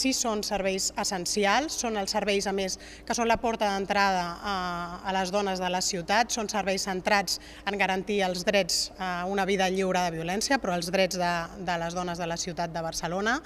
sí són serveis essencials, són els serveis, a més, que són la porta d'entrada a, a les dones de la ciutat, són serveis centrats en garantir els drets a una vida lliure de violència, però els drets de, de les dones de la ciutat de Barcelona.